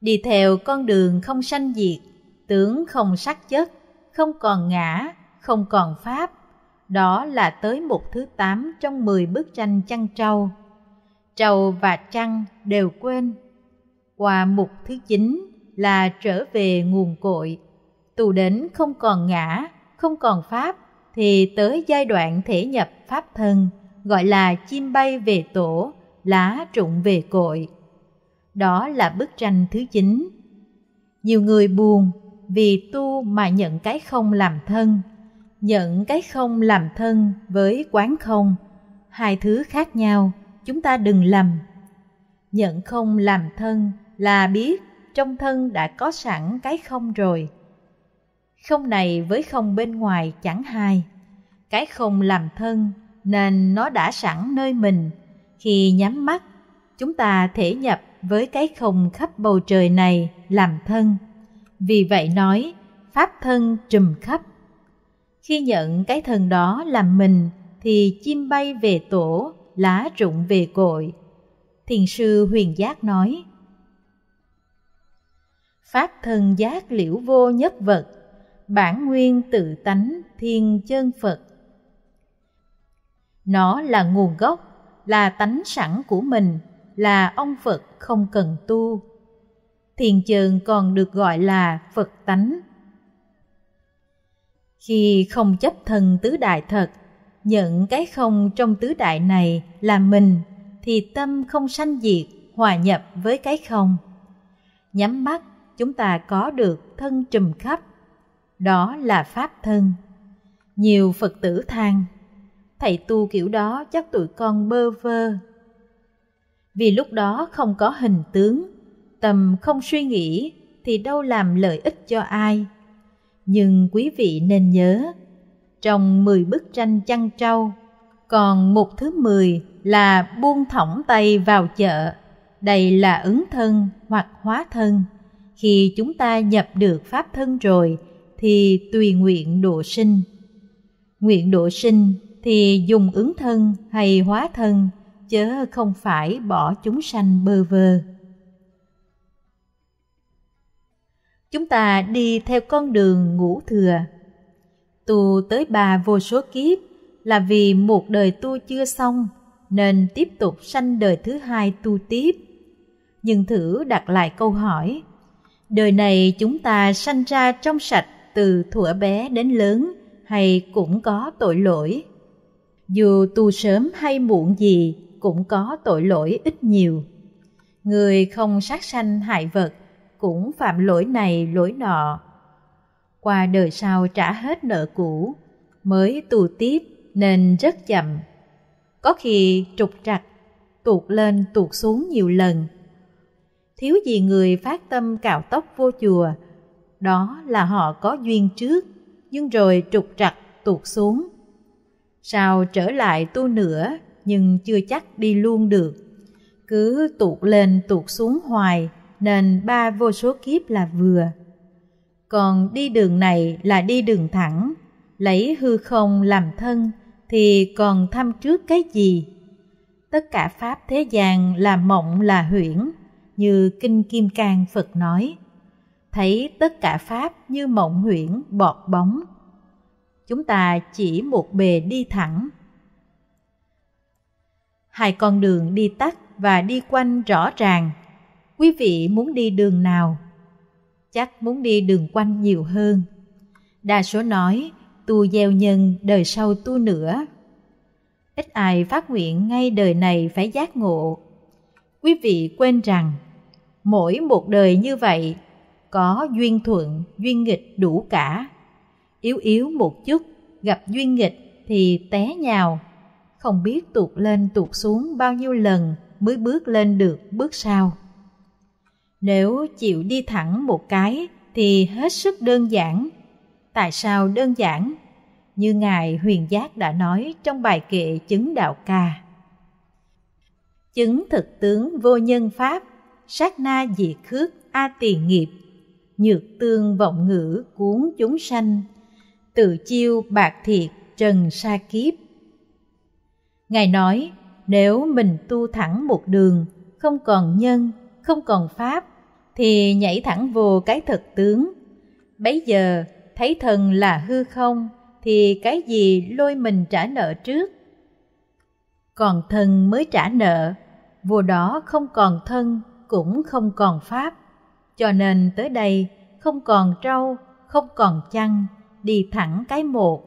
đi theo con đường không sanh diệt, tướng không sắc chất, không còn ngã, không còn pháp. Đó là tới mục thứ tám trong mười bức tranh chăn trâu. Trâu và trăng đều quên. Qua mục thứ chín là trở về nguồn cội. Tù đến không còn ngã, không còn pháp thì tới giai đoạn thể nhập pháp thân gọi là chim bay về tổ, lá trụng về cội. Đó là bức tranh thứ chín. Nhiều người buồn vì tu mà nhận cái không làm thân, nhận cái không làm thân với quán không, hai thứ khác nhau, chúng ta đừng lầm. Nhận không làm thân là biết trong thân đã có sẵn cái không rồi. Không này với không bên ngoài chẳng hai. Cái không làm thân nên nó đã sẵn nơi mình. Khi nhắm mắt, chúng ta thể nhập với cái không khắp bầu trời này làm thân. Vì vậy nói, pháp thân trùm khắp. Khi nhận cái thân đó làm mình thì chim bay về tổ, lá rụng về cội. Thiền sư Huyền Giác nói: Pháp thân giác liễu vô nhất vật, bản nguyên tự tánh thiên chân Phật. Nó là nguồn gốc, là tánh sẵn của mình, là ông Phật không cần tu. Thiền chơn còn được gọi là Phật tánh. Khi không chấp thân tứ đại thật, nhận cái không trong tứ đại này là mình, thì tâm không sanh diệt, hòa nhập với cái không. Nhắm mắt, chúng ta có được thân trùm khắp, đó là pháp thân. Nhiều Phật tử than, thầy tu kiểu đó chắc tụi con bơ vơ vì lúc đó không có hình tướng tâm không suy nghĩ thì đâu làm lợi ích cho ai nhưng quý vị nên nhớ trong mười bức tranh chăn trâu còn một thứ mười là buông thõng tay vào chợ đây là ứng thân hoặc hóa thân khi chúng ta nhập được pháp thân rồi thì tùy nguyện độ sinh nguyện độ sinh thì dùng ứng thân hay hóa thân chớ không phải bỏ chúng sanh bơ vơ chúng ta đi theo con đường ngũ thừa tu tới bà vô số kiếp là vì một đời tu chưa xong nên tiếp tục sanh đời thứ hai tu tiếp nhưng thử đặt lại câu hỏi đời này chúng ta sanh ra trong sạch từ thuở bé đến lớn hay cũng có tội lỗi dù tu sớm hay muộn gì cũng có tội lỗi ít nhiều. Người không sát sanh hại vật cũng phạm lỗi này lỗi nọ. Qua đời sau trả hết nợ cũ, mới tù tiếp nên rất chậm. Có khi trục trặc, tuột lên tuột xuống nhiều lần. Thiếu gì người phát tâm cạo tóc vô chùa, đó là họ có duyên trước, nhưng rồi trục trặc tuột xuống. Sao trở lại tu nữa nhưng chưa chắc đi luôn được. Cứ tuột lên tuột xuống hoài, nên ba vô số kiếp là vừa. Còn đi đường này là đi đường thẳng, lấy hư không làm thân thì còn thăm trước cái gì? Tất cả pháp thế gian là mộng là huyễn, như Kinh Kim Cang Phật nói. Thấy tất cả pháp như mộng huyễn bọt bóng. Chúng ta chỉ một bề đi thẳng hai con đường đi tắt và đi quanh rõ ràng. Quý vị muốn đi đường nào? Chắc muốn đi đường quanh nhiều hơn. Đa số nói, tu gieo nhân đời sau tu nữa. Ít ai phát nguyện ngay đời này phải giác ngộ. Quý vị quên rằng, mỗi một đời như vậy, có duyên thuận, duyên nghịch đủ cả. Yếu yếu một chút, gặp duyên nghịch thì té nhào không biết tuột lên tuột xuống bao nhiêu lần mới bước lên được bước sau. Nếu chịu đi thẳng một cái thì hết sức đơn giản. Tại sao đơn giản? Như Ngài Huyền Giác đã nói trong bài kệ chứng đạo ca. Chứng thực tướng vô nhân pháp, sát na dị khước a tỳ nghiệp, nhược tương vọng ngữ cuốn chúng sanh, tự chiêu bạc thiệt trần sa kiếp. Ngài nói, nếu mình tu thẳng một đường, không còn nhân, không còn pháp, thì nhảy thẳng vô cái thật tướng. Bấy giờ, thấy thần là hư không, thì cái gì lôi mình trả nợ trước? Còn thân mới trả nợ, vô đó không còn thân, cũng không còn pháp. Cho nên tới đây, không còn trâu, không còn chăn, đi thẳng cái một.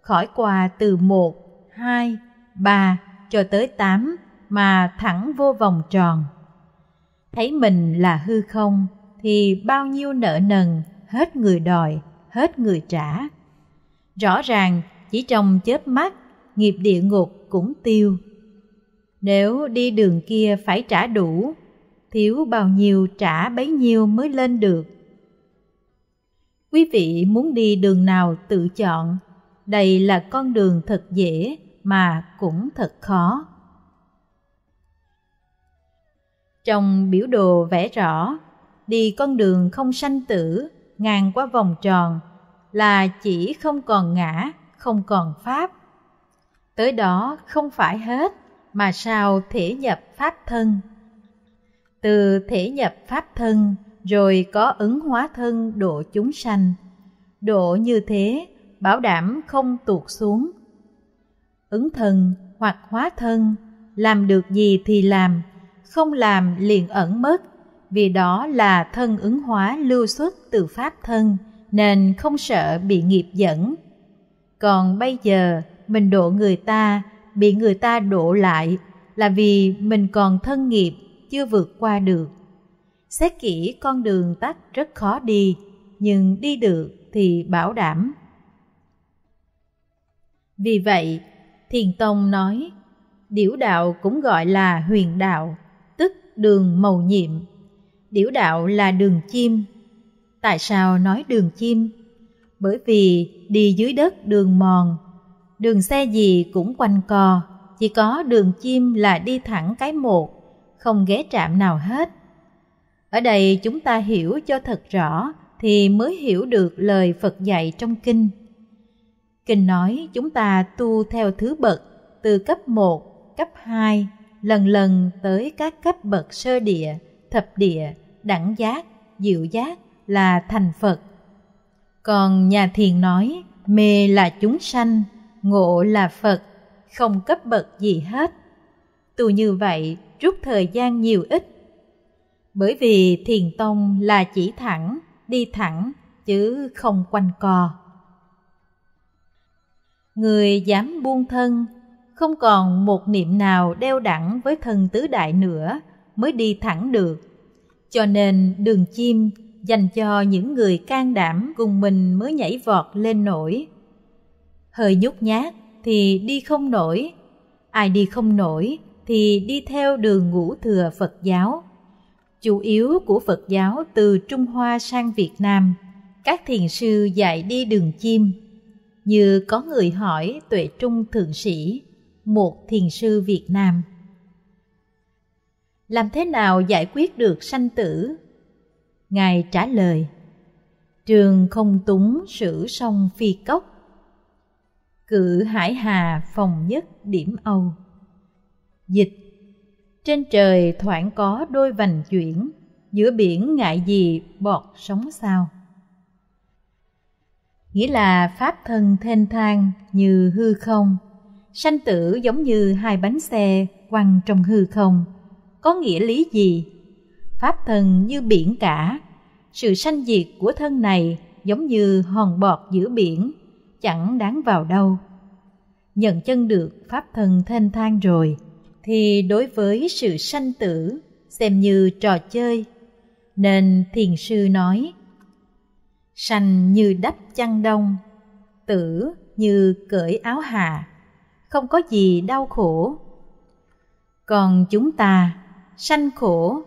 Khỏi quà từ một, hai, 3 cho tới 8 mà thẳng vô vòng tròn. Thấy mình là hư không thì bao nhiêu nợ nần hết người đòi, hết người trả. Rõ ràng chỉ trong chớp mắt, nghiệp địa ngục cũng tiêu. Nếu đi đường kia phải trả đủ, thiếu bao nhiêu trả bấy nhiêu mới lên được. Quý vị muốn đi đường nào tự chọn, đây là con đường thật dễ mà cũng thật khó. Trong biểu đồ vẽ rõ, đi con đường không sanh tử, ngang qua vòng tròn là chỉ không còn ngã, không còn pháp. Tới đó không phải hết, mà sao thể nhập pháp thân. Từ thể nhập pháp thân, rồi có ứng hóa thân độ chúng sanh. Độ như thế, bảo đảm không tuột xuống ứng thân hoặc hóa thân, làm được gì thì làm, không làm liền ẩn mất, vì đó là thân ứng hóa lưu xuất từ pháp thân, nên không sợ bị nghiệp dẫn. Còn bây giờ, mình độ người ta, bị người ta độ lại là vì mình còn thân nghiệp chưa vượt qua được. Xét kỹ con đường tắt rất khó đi, nhưng đi được thì bảo đảm. Vì vậy, Thiền Tông nói, điểu đạo cũng gọi là huyền đạo, tức đường màu nhiệm. Điểu đạo là đường chim. Tại sao nói đường chim? Bởi vì đi dưới đất đường mòn, đường xe gì cũng quanh co, chỉ có đường chim là đi thẳng cái một, không ghé trạm nào hết. Ở đây chúng ta hiểu cho thật rõ thì mới hiểu được lời Phật dạy trong kinh. Kinh nói chúng ta tu theo thứ bậc, từ cấp 1, cấp 2, lần lần tới các cấp bậc sơ địa, thập địa, đẳng giác, diệu giác là thành Phật. Còn nhà thiền nói mê là chúng sanh, ngộ là Phật, không cấp bậc gì hết. Tu như vậy rút thời gian nhiều ít. Bởi vì thiền tông là chỉ thẳng, đi thẳng, chứ không quanh co người dám buông thân, không còn một niệm nào đeo đẳng với thần tứ đại nữa mới đi thẳng được. Cho nên đường chim dành cho những người can đảm cùng mình mới nhảy vọt lên nổi. Hơi nhút nhát thì đi không nổi, ai đi không nổi thì đi theo đường ngũ thừa Phật giáo. Chủ yếu của Phật giáo từ Trung Hoa sang Việt Nam, các thiền sư dạy đi đường chim như có người hỏi tuệ trung thượng sĩ một thiền sư việt nam làm thế nào giải quyết được sanh tử ngài trả lời trường không túng sử sông phi cốc cự hải hà phòng nhất điểm âu dịch trên trời thoảng có đôi vành chuyển giữa biển ngại gì bọt sóng sao nghĩa là pháp thân thênh thang như hư không sanh tử giống như hai bánh xe quăng trong hư không có nghĩa lý gì pháp thân như biển cả sự sanh diệt của thân này giống như hòn bọt giữa biển chẳng đáng vào đâu nhận chân được pháp thân thênh thang rồi thì đối với sự sanh tử xem như trò chơi nên thiền sư nói sành như đắp chăn đông tử như cởi áo hà không có gì đau khổ còn chúng ta sanh khổ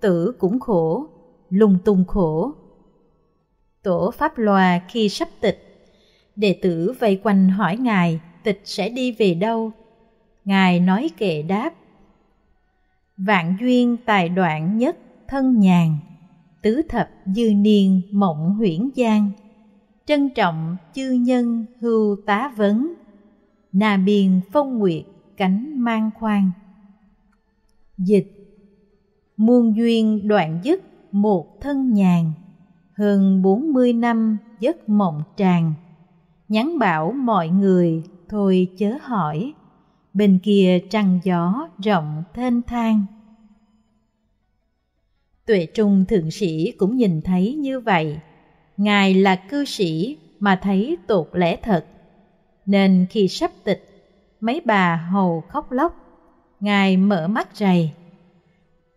tử cũng khổ lung tung khổ tổ pháp loa khi sắp tịch đệ tử vây quanh hỏi ngài tịch sẽ đi về đâu ngài nói kệ đáp vạn duyên tài đoạn nhất thân nhàn tứ thập dư niên mộng huyễn giang trân trọng chư nhân hưu tá vấn nà biền phong nguyệt cánh mang khoan dịch muôn duyên đoạn dứt một thân nhàn hơn bốn mươi năm giấc mộng tràn nhắn bảo mọi người thôi chớ hỏi bên kia trăng gió rộng thênh thang Tuệ Trung Thượng Sĩ cũng nhìn thấy như vậy. Ngài là cư sĩ mà thấy tột lẽ thật. Nên khi sắp tịch, mấy bà hầu khóc lóc. Ngài mở mắt rầy.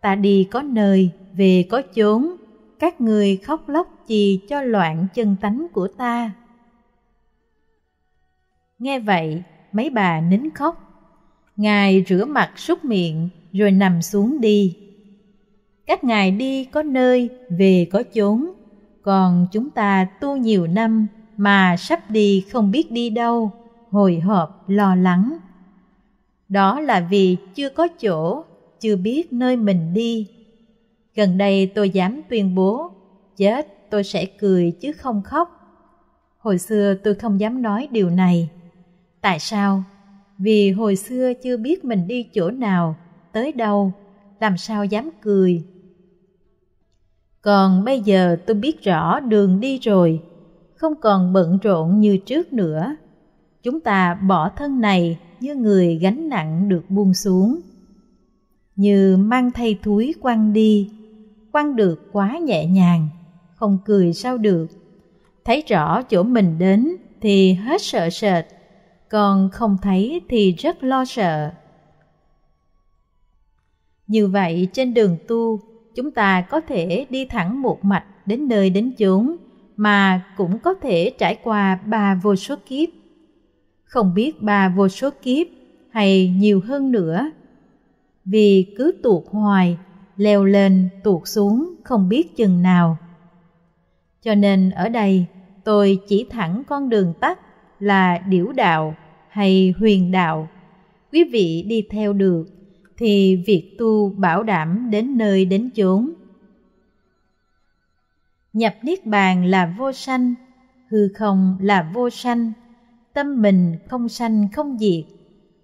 Ta đi có nơi, về có chốn. Các người khóc lóc chì cho loạn chân tánh của ta. Nghe vậy, mấy bà nín khóc. Ngài rửa mặt súc miệng rồi nằm xuống đi các ngài đi có nơi về có chốn còn chúng ta tu nhiều năm mà sắp đi không biết đi đâu hồi hộp lo lắng đó là vì chưa có chỗ chưa biết nơi mình đi gần đây tôi dám tuyên bố chết tôi sẽ cười chứ không khóc hồi xưa tôi không dám nói điều này tại sao vì hồi xưa chưa biết mình đi chỗ nào tới đâu làm sao dám cười còn bây giờ tôi biết rõ đường đi rồi không còn bận rộn như trước nữa chúng ta bỏ thân này như người gánh nặng được buông xuống như mang thay thúi quăng đi quăng được quá nhẹ nhàng không cười sao được thấy rõ chỗ mình đến thì hết sợ sệt còn không thấy thì rất lo sợ như vậy trên đường tu chúng ta có thể đi thẳng một mạch đến nơi đến chốn mà cũng có thể trải qua ba vô số kiếp không biết ba vô số kiếp hay nhiều hơn nữa vì cứ tuột hoài leo lên tuột xuống không biết chừng nào cho nên ở đây tôi chỉ thẳng con đường tắt là điểu đạo hay huyền đạo quý vị đi theo được thì việc tu bảo đảm đến nơi đến chốn. Nhập niết bàn là vô sanh, hư không là vô sanh, tâm mình không sanh không diệt,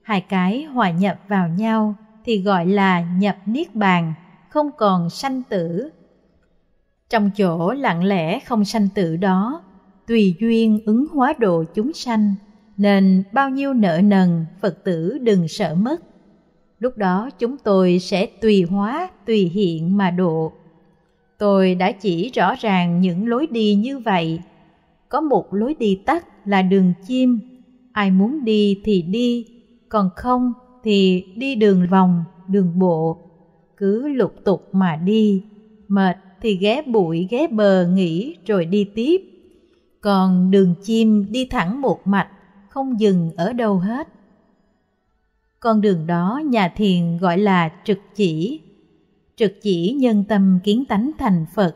hai cái hòa nhập vào nhau thì gọi là nhập niết bàn, không còn sanh tử. Trong chỗ lặng lẽ không sanh tử đó, tùy duyên ứng hóa độ chúng sanh, nên bao nhiêu nợ nần Phật tử đừng sợ mất lúc đó chúng tôi sẽ tùy hóa tùy hiện mà độ tôi đã chỉ rõ ràng những lối đi như vậy có một lối đi tắt là đường chim ai muốn đi thì đi còn không thì đi đường vòng đường bộ cứ lục tục mà đi mệt thì ghé bụi ghé bờ nghỉ rồi đi tiếp còn đường chim đi thẳng một mạch không dừng ở đâu hết con đường đó nhà thiền gọi là trực chỉ. Trực chỉ nhân tâm kiến tánh thành Phật,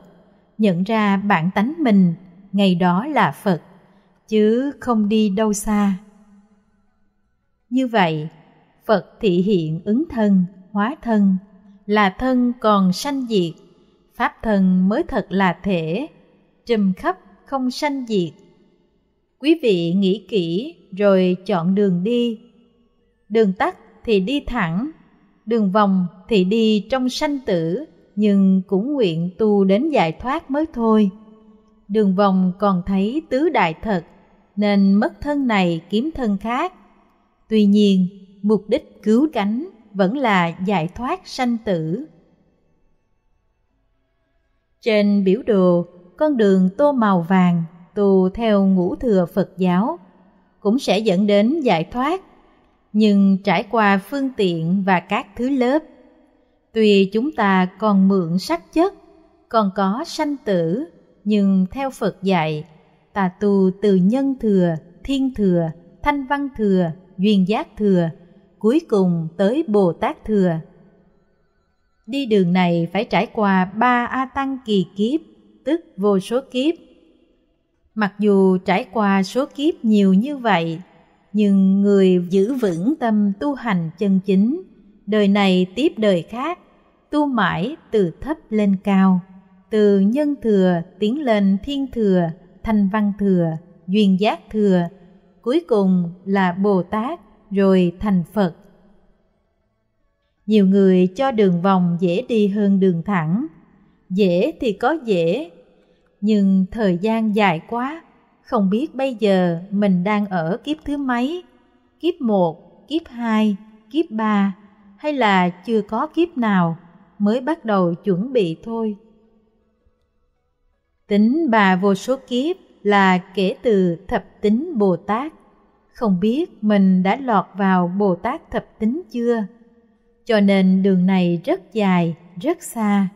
nhận ra bản tánh mình, ngày đó là Phật, chứ không đi đâu xa. Như vậy, Phật thị hiện ứng thân, hóa thân, là thân còn sanh diệt, pháp thân mới thật là thể, trùm khắp không sanh diệt. Quý vị nghĩ kỹ rồi chọn đường đi đường tắt thì đi thẳng, đường vòng thì đi trong sanh tử, nhưng cũng nguyện tu đến giải thoát mới thôi. Đường vòng còn thấy tứ đại thật, nên mất thân này kiếm thân khác. Tuy nhiên, mục đích cứu cánh vẫn là giải thoát sanh tử. Trên biểu đồ, con đường tô màu vàng tu theo ngũ thừa Phật giáo cũng sẽ dẫn đến giải thoát nhưng trải qua phương tiện và các thứ lớp tuy chúng ta còn mượn sắc chất còn có sanh tử nhưng theo phật dạy tà tu từ nhân thừa thiên thừa thanh văn thừa duyên giác thừa cuối cùng tới bồ tát thừa đi đường này phải trải qua ba a tăng kỳ kiếp tức vô số kiếp mặc dù trải qua số kiếp nhiều như vậy nhưng người giữ vững tâm tu hành chân chính đời này tiếp đời khác tu mãi từ thấp lên cao từ nhân thừa tiến lên thiên thừa thanh văn thừa duyên giác thừa cuối cùng là bồ tát rồi thành phật nhiều người cho đường vòng dễ đi hơn đường thẳng dễ thì có dễ nhưng thời gian dài quá không biết bây giờ mình đang ở kiếp thứ mấy, kiếp một, kiếp hai, kiếp ba, hay là chưa có kiếp nào mới bắt đầu chuẩn bị thôi. Tính bà vô số kiếp là kể từ thập tính Bồ Tát. Không biết mình đã lọt vào Bồ Tát thập tính chưa? Cho nên đường này rất dài, rất xa.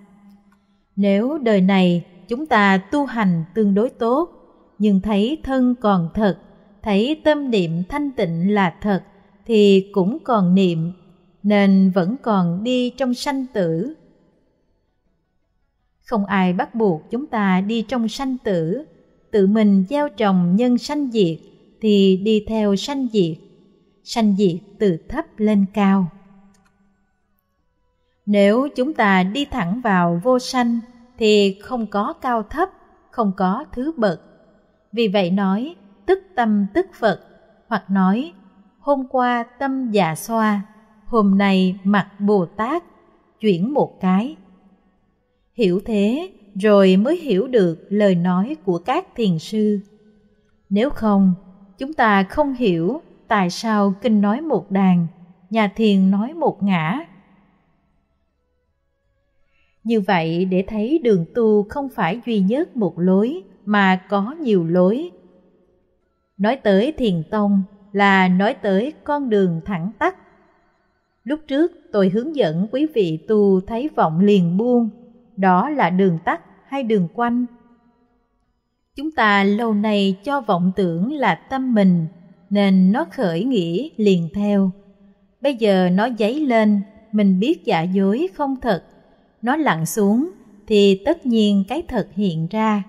Nếu đời này chúng ta tu hành tương đối tốt, nhưng thấy thân còn thật, thấy tâm niệm thanh tịnh là thật thì cũng còn niệm, nên vẫn còn đi trong sanh tử. Không ai bắt buộc chúng ta đi trong sanh tử, tự mình gieo trồng nhân sanh diệt thì đi theo sanh diệt, sanh diệt từ thấp lên cao. Nếu chúng ta đi thẳng vào vô sanh thì không có cao thấp, không có thứ bậc vì vậy nói tức tâm tức Phật hoặc nói hôm qua tâm già xoa, hôm nay mặt Bồ Tát, chuyển một cái. Hiểu thế rồi mới hiểu được lời nói của các thiền sư. Nếu không, chúng ta không hiểu tại sao kinh nói một đàn, nhà thiền nói một ngã. Như vậy để thấy đường tu không phải duy nhất một lối, mà có nhiều lối. Nói tới thiền tông là nói tới con đường thẳng tắt. Lúc trước tôi hướng dẫn quý vị tu thấy vọng liền buông, đó là đường tắt hay đường quanh. Chúng ta lâu nay cho vọng tưởng là tâm mình, nên nó khởi nghĩ liền theo. Bây giờ nó dấy lên, mình biết giả dối không thật, nó lặn xuống thì tất nhiên cái thật hiện ra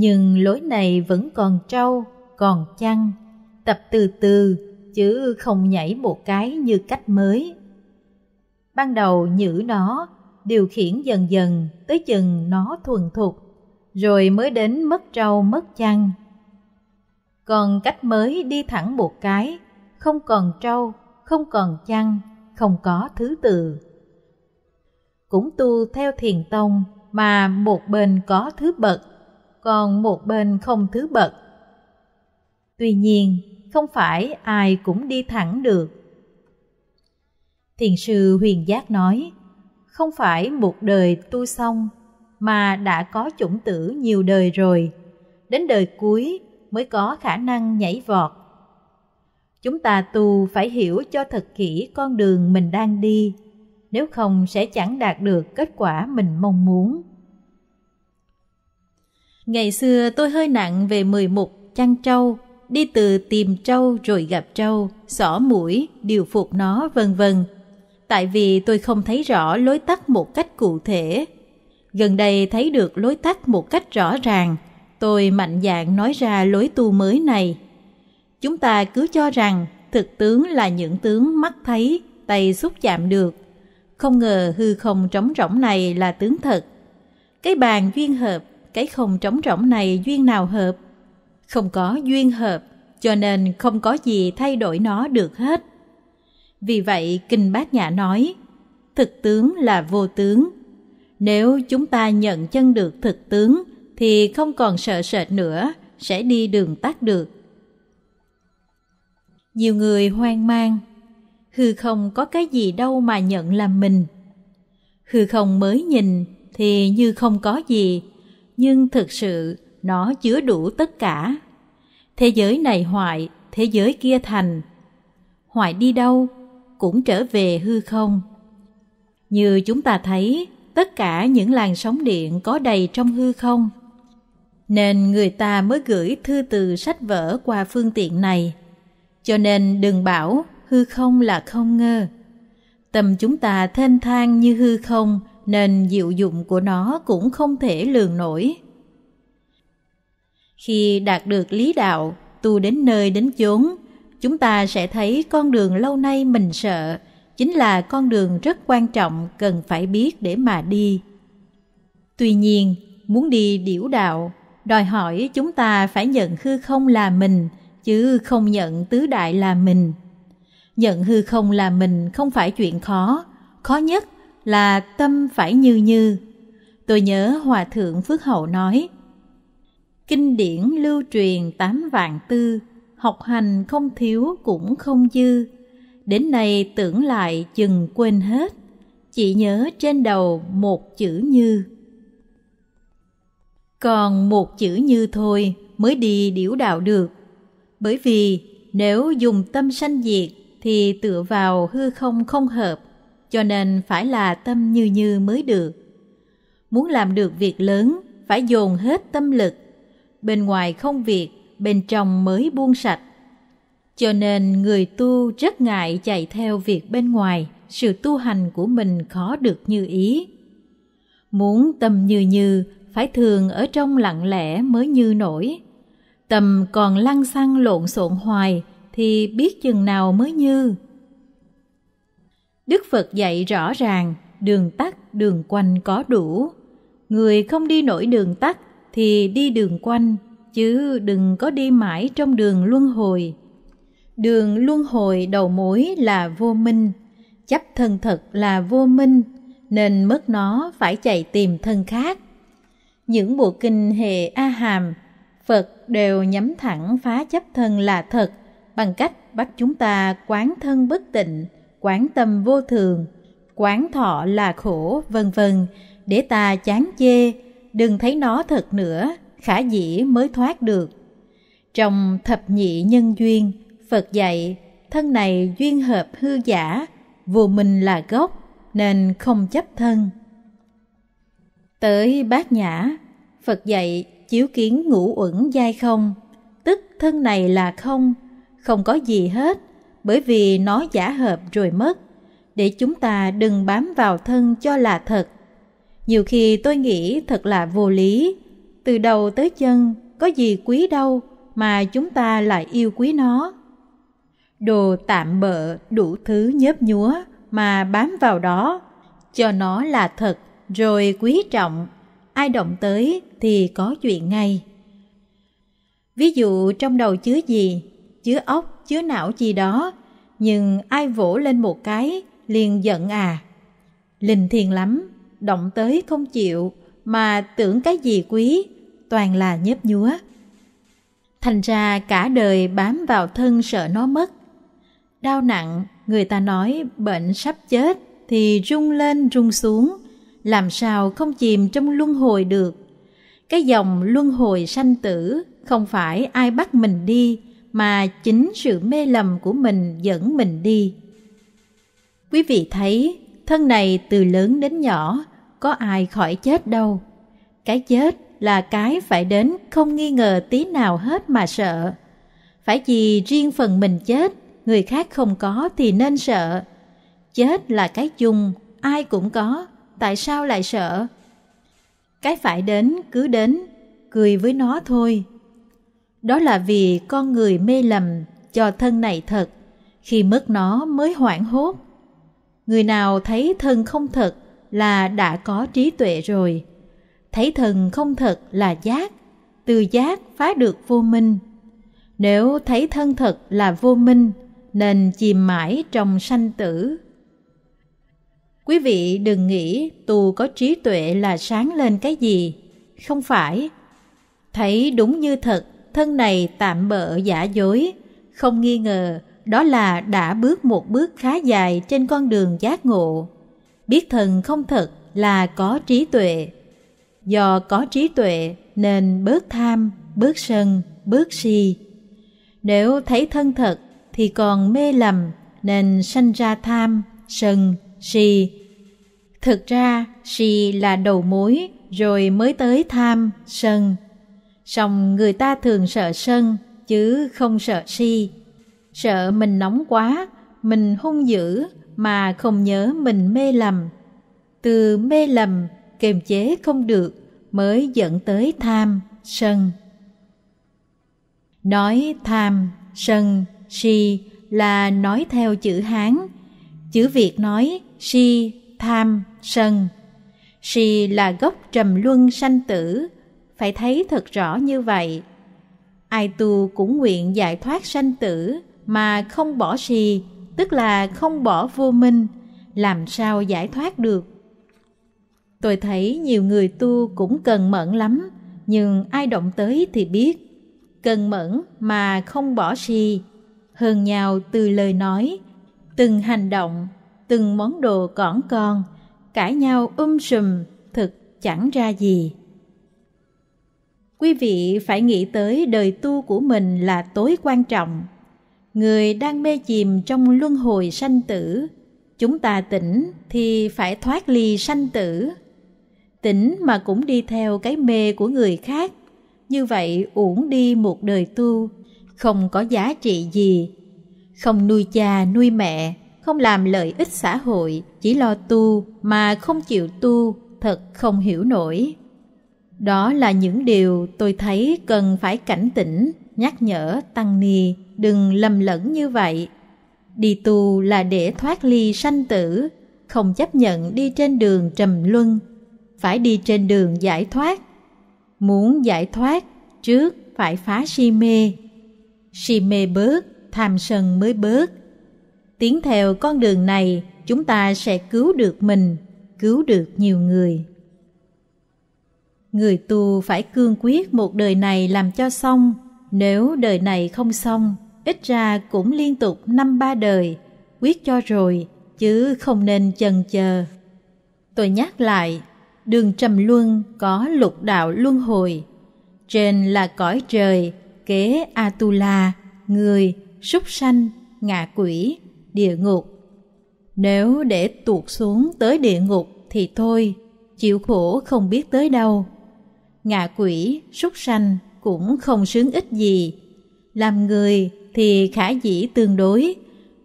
nhưng lối này vẫn còn trâu còn chăng tập từ từ chứ không nhảy một cái như cách mới ban đầu nhữ nó điều khiển dần dần tới chừng nó thuần thục rồi mới đến mất trâu mất chăng còn cách mới đi thẳng một cái không còn trâu không còn chăng không có thứ tự cũng tu theo thiền tông mà một bên có thứ bậc còn một bên không thứ bậc. Tuy nhiên, không phải ai cũng đi thẳng được. Thiền sư Huyền Giác nói, không phải một đời tu xong mà đã có chủng tử nhiều đời rồi, đến đời cuối mới có khả năng nhảy vọt. Chúng ta tu phải hiểu cho thật kỹ con đường mình đang đi, nếu không sẽ chẳng đạt được kết quả mình mong muốn. Ngày xưa tôi hơi nặng về mười 11 chăn trâu, đi từ tìm trâu rồi gặp trâu, xỏ mũi, điều phục nó vân vân. Tại vì tôi không thấy rõ lối tắt một cách cụ thể. Gần đây thấy được lối tắt một cách rõ ràng, tôi mạnh dạn nói ra lối tu mới này. Chúng ta cứ cho rằng thực tướng là những tướng mắt thấy, tay xúc chạm được. Không ngờ hư không trống rỗng này là tướng thật. Cái bàn duyên hợp cái không trống rỗng này duyên nào hợp không có duyên hợp cho nên không có gì thay đổi nó được hết vì vậy kinh bát nhã nói thực tướng là vô tướng nếu chúng ta nhận chân được thực tướng thì không còn sợ sệt nữa sẽ đi đường tắt được nhiều người hoang mang hư không có cái gì đâu mà nhận làm mình hư không mới nhìn thì như không có gì nhưng thực sự nó chứa đủ tất cả. Thế giới này hoại, thế giới kia thành. Hoại đi đâu, cũng trở về hư không. Như chúng ta thấy, tất cả những làn sóng điện có đầy trong hư không. Nên người ta mới gửi thư từ sách vở qua phương tiện này. Cho nên đừng bảo hư không là không ngơ. Tâm chúng ta thênh thang như hư không, nên diệu dụng của nó cũng không thể lường nổi. Khi đạt được lý đạo, tu đến nơi đến chốn, chúng ta sẽ thấy con đường lâu nay mình sợ chính là con đường rất quan trọng cần phải biết để mà đi. Tuy nhiên, muốn đi điểu đạo, đòi hỏi chúng ta phải nhận hư không là mình, chứ không nhận tứ đại là mình. Nhận hư không là mình không phải chuyện khó, khó nhất là tâm phải như như. Tôi nhớ Hòa Thượng Phước Hậu nói, Kinh điển lưu truyền tám vạn tư, học hành không thiếu cũng không dư. Đến nay tưởng lại chừng quên hết, chỉ nhớ trên đầu một chữ như. Còn một chữ như thôi mới đi điểu đạo được. Bởi vì nếu dùng tâm sanh diệt thì tựa vào hư không không hợp cho nên phải là tâm như như mới được. Muốn làm được việc lớn, phải dồn hết tâm lực. Bên ngoài không việc, bên trong mới buông sạch. Cho nên người tu rất ngại chạy theo việc bên ngoài, sự tu hành của mình khó được như ý. Muốn tâm như như, phải thường ở trong lặng lẽ mới như nổi. Tâm còn lăng xăng lộn xộn hoài, thì biết chừng nào mới như. Đức Phật dạy rõ ràng, đường tắt, đường quanh có đủ. Người không đi nổi đường tắt thì đi đường quanh, chứ đừng có đi mãi trong đường luân hồi. Đường luân hồi đầu mối là vô minh, chấp thân thật là vô minh, nên mất nó phải chạy tìm thân khác. Những bộ kinh hệ A Hàm, Phật đều nhắm thẳng phá chấp thân là thật bằng cách bắt chúng ta quán thân bất tịnh, quán tâm vô thường, quán thọ là khổ, vân vân, để ta chán chê, đừng thấy nó thật nữa, khả dĩ mới thoát được. Trong thập nhị nhân duyên, Phật dạy, thân này duyên hợp hư giả, vô mình là gốc, nên không chấp thân. Tới bát nhã, Phật dạy chiếu kiến ngũ uẩn dai không, tức thân này là không, không có gì hết, bởi vì nó giả hợp rồi mất, để chúng ta đừng bám vào thân cho là thật. Nhiều khi tôi nghĩ thật là vô lý, từ đầu tới chân có gì quý đâu mà chúng ta lại yêu quý nó. Đồ tạm bợ đủ thứ nhớp nhúa mà bám vào đó, cho nó là thật rồi quý trọng, ai động tới thì có chuyện ngay. Ví dụ trong đầu chứa gì? Chứa ốc, chứa não chi đó, nhưng ai vỗ lên một cái liền giận à. Linh thiền lắm, động tới không chịu mà tưởng cái gì quý, toàn là nhớp nhúa. Thành ra cả đời bám vào thân sợ nó mất. Đau nặng, người ta nói bệnh sắp chết thì rung lên rung xuống, làm sao không chìm trong luân hồi được. Cái dòng luân hồi sanh tử không phải ai bắt mình đi mà chính sự mê lầm của mình dẫn mình đi. Quý vị thấy, thân này từ lớn đến nhỏ, có ai khỏi chết đâu. Cái chết là cái phải đến không nghi ngờ tí nào hết mà sợ. Phải gì riêng phần mình chết, người khác không có thì nên sợ. Chết là cái chung, ai cũng có, tại sao lại sợ? Cái phải đến cứ đến, cười với nó thôi, đó là vì con người mê lầm cho thân này thật, khi mất nó mới hoảng hốt. Người nào thấy thân không thật là đã có trí tuệ rồi. Thấy thân không thật là giác, từ giác phá được vô minh. Nếu thấy thân thật là vô minh, nên chìm mãi trong sanh tử. Quý vị đừng nghĩ tu có trí tuệ là sáng lên cái gì, không phải. Thấy đúng như thật thân này tạm bỡ giả dối, không nghi ngờ đó là đã bước một bước khá dài trên con đường giác ngộ. Biết thần không thật là có trí tuệ. Do có trí tuệ nên bớt tham, bớt sân, bớt si. Nếu thấy thân thật thì còn mê lầm nên sanh ra tham, sân, si. Thực ra si là đầu mối rồi mới tới tham, sân, song người ta thường sợ sân chứ không sợ si sợ mình nóng quá mình hung dữ mà không nhớ mình mê lầm từ mê lầm kềm chế không được mới dẫn tới tham sân nói tham sân si là nói theo chữ hán chữ việt nói si tham sân si là gốc trầm luân sanh tử phải thấy thật rõ như vậy. Ai tu cũng nguyện giải thoát sanh tử mà không bỏ gì tức là không bỏ vô minh, làm sao giải thoát được? Tôi thấy nhiều người tu cũng cần mẫn lắm, nhưng ai động tới thì biết. Cần mẫn mà không bỏ gì hơn nhau từ lời nói, từng hành động, từng món đồ cỏn con, cãi nhau um sùm, thực chẳng ra gì quý vị phải nghĩ tới đời tu của mình là tối quan trọng người đang mê chìm trong luân hồi sanh tử chúng ta tỉnh thì phải thoát ly sanh tử tỉnh mà cũng đi theo cái mê của người khác như vậy uổng đi một đời tu không có giá trị gì không nuôi cha nuôi mẹ không làm lợi ích xã hội chỉ lo tu mà không chịu tu thật không hiểu nổi đó là những điều tôi thấy cần phải cảnh tỉnh, nhắc nhở Tăng Ni đừng lầm lẫn như vậy. Đi tu là để thoát ly sanh tử, không chấp nhận đi trên đường trầm luân, phải đi trên đường giải thoát. Muốn giải thoát, trước phải phá si mê. Si mê bớt, tham sân mới bớt. Tiến theo con đường này, chúng ta sẽ cứu được mình, cứu được nhiều người. Người tu phải cương quyết một đời này làm cho xong, nếu đời này không xong, ít ra cũng liên tục năm ba đời, quyết cho rồi, chứ không nên chần chờ. Tôi nhắc lại, đường trầm luân có lục đạo luân hồi. Trên là cõi trời, kế Atula, người, súc sanh, ngạ quỷ, địa ngục. Nếu để tuột xuống tới địa ngục thì thôi, chịu khổ không biết tới đâu ngạ quỷ, súc sanh cũng không sướng ích gì. Làm người thì khả dĩ tương đối,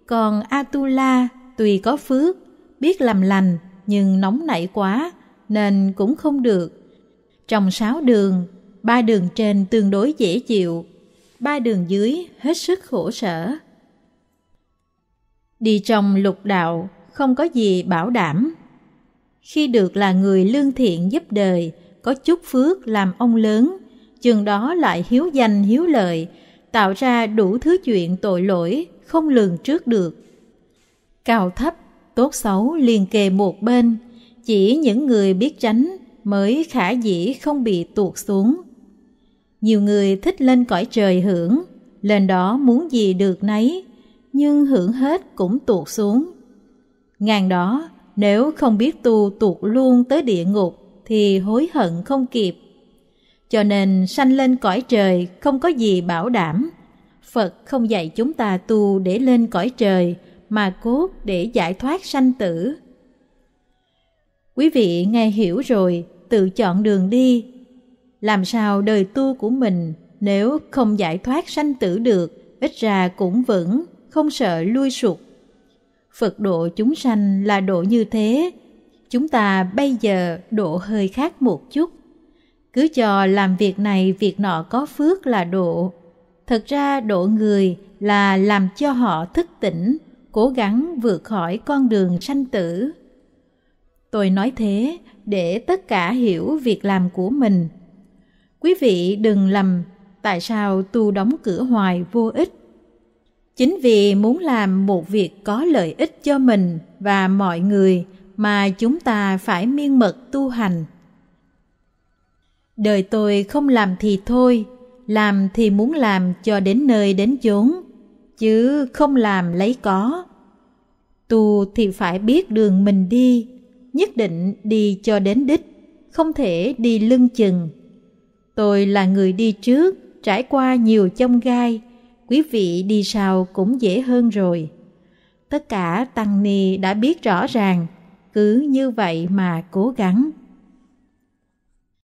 còn Atula tuy có phước, biết làm lành nhưng nóng nảy quá nên cũng không được. Trong sáu đường, ba đường trên tương đối dễ chịu, ba đường dưới hết sức khổ sở. Đi trong lục đạo không có gì bảo đảm. Khi được là người lương thiện giúp đời – có chút phước làm ông lớn, chừng đó lại hiếu danh hiếu lợi, tạo ra đủ thứ chuyện tội lỗi không lường trước được. Cao thấp, tốt xấu liền kề một bên, chỉ những người biết tránh mới khả dĩ không bị tuột xuống. Nhiều người thích lên cõi trời hưởng, lên đó muốn gì được nấy, nhưng hưởng hết cũng tuột xuống. Ngàn đó, nếu không biết tu tuột luôn tới địa ngục, thì hối hận không kịp. Cho nên sanh lên cõi trời không có gì bảo đảm. Phật không dạy chúng ta tu để lên cõi trời mà cốt để giải thoát sanh tử. Quý vị nghe hiểu rồi, tự chọn đường đi. Làm sao đời tu của mình nếu không giải thoát sanh tử được, ít ra cũng vững, không sợ lui sụt. Phật độ chúng sanh là độ như thế, chúng ta bây giờ độ hơi khác một chút cứ cho làm việc này việc nọ có phước là độ thật ra độ người là làm cho họ thức tỉnh cố gắng vượt khỏi con đường sanh tử tôi nói thế để tất cả hiểu việc làm của mình quý vị đừng lầm tại sao tu đóng cửa hoài vô ích chính vì muốn làm một việc có lợi ích cho mình và mọi người mà chúng ta phải miên mật tu hành đời tôi không làm thì thôi làm thì muốn làm cho đến nơi đến chốn chứ không làm lấy có tu thì phải biết đường mình đi nhất định đi cho đến đích không thể đi lưng chừng tôi là người đi trước trải qua nhiều chông gai quý vị đi sau cũng dễ hơn rồi tất cả tăng ni đã biết rõ ràng cứ như vậy mà cố gắng